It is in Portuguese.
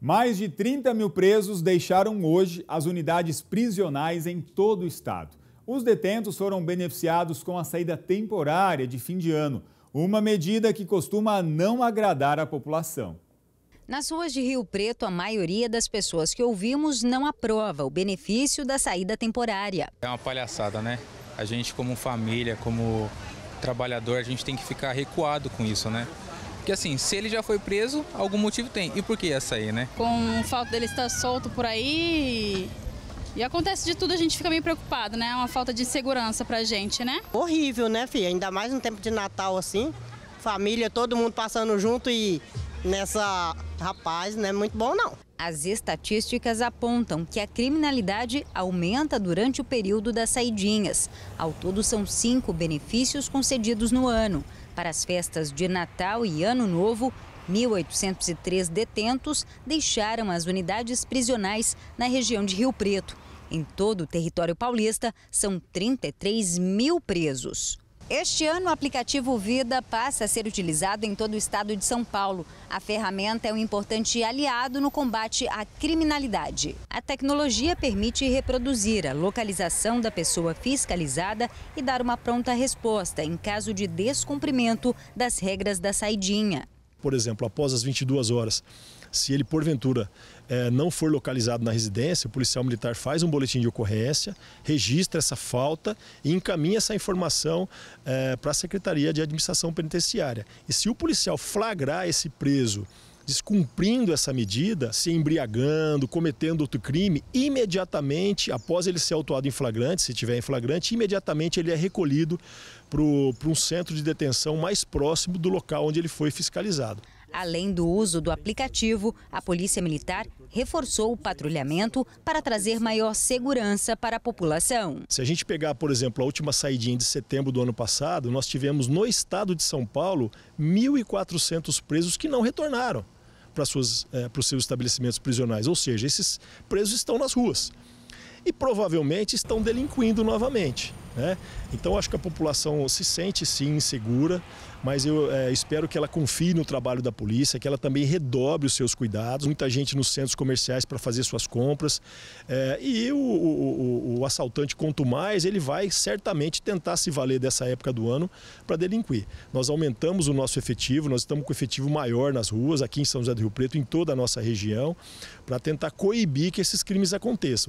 Mais de 30 mil presos deixaram hoje as unidades prisionais em todo o estado. Os detentos foram beneficiados com a saída temporária de fim de ano, uma medida que costuma não agradar a população. Nas ruas de Rio Preto, a maioria das pessoas que ouvimos não aprova o benefício da saída temporária. É uma palhaçada, né? A gente, como família, como trabalhador, a gente tem que ficar recuado com isso, né? Porque assim, se ele já foi preso, algum motivo tem. E por que essa aí, né? Com o fato dele estar solto por aí, e acontece de tudo, a gente fica meio preocupado, né? É uma falta de segurança pra gente, né? Horrível, né, filha? Ainda mais no tempo de Natal assim. Família, todo mundo passando junto e nessa. Rapaz, não é muito bom, não. As estatísticas apontam que a criminalidade aumenta durante o período das saidinhas. Ao todo, são cinco benefícios concedidos no ano. Para as festas de Natal e Ano Novo, 1.803 detentos deixaram as unidades prisionais na região de Rio Preto. Em todo o território paulista, são 33 mil presos. Este ano, o aplicativo Vida passa a ser utilizado em todo o estado de São Paulo. A ferramenta é um importante aliado no combate à criminalidade. A tecnologia permite reproduzir a localização da pessoa fiscalizada e dar uma pronta resposta em caso de descumprimento das regras da saidinha. Por exemplo, após as 22 horas, se ele, porventura, é, não for localizado na residência, o policial militar faz um boletim de ocorrência, registra essa falta e encaminha essa informação é, para a Secretaria de Administração Penitenciária. E se o policial flagrar esse preso descumprindo essa medida, se embriagando, cometendo outro crime, imediatamente, após ele ser autuado em flagrante, se tiver em flagrante, imediatamente ele é recolhido para um centro de detenção mais próximo do local onde ele foi fiscalizado. Além do uso do aplicativo, a Polícia Militar reforçou o patrulhamento para trazer maior segurança para a população. Se a gente pegar, por exemplo, a última saída de setembro do ano passado, nós tivemos no estado de São Paulo 1.400 presos que não retornaram para, suas, eh, para os seus estabelecimentos prisionais. Ou seja, esses presos estão nas ruas e provavelmente estão delinquindo novamente. Né? Então acho que a população se sente sim insegura, mas eu é, espero que ela confie no trabalho da polícia, que ela também redobre os seus cuidados. Muita gente nos centros comerciais para fazer suas compras. É, e o, o, o, assaltante, quanto mais, ele vai certamente tentar se valer dessa época do ano para delinquir. Nós aumentamos o nosso efetivo, nós estamos com efetivo maior nas ruas, aqui em São José do Rio Preto, em toda a nossa região, para tentar coibir que esses crimes aconteçam.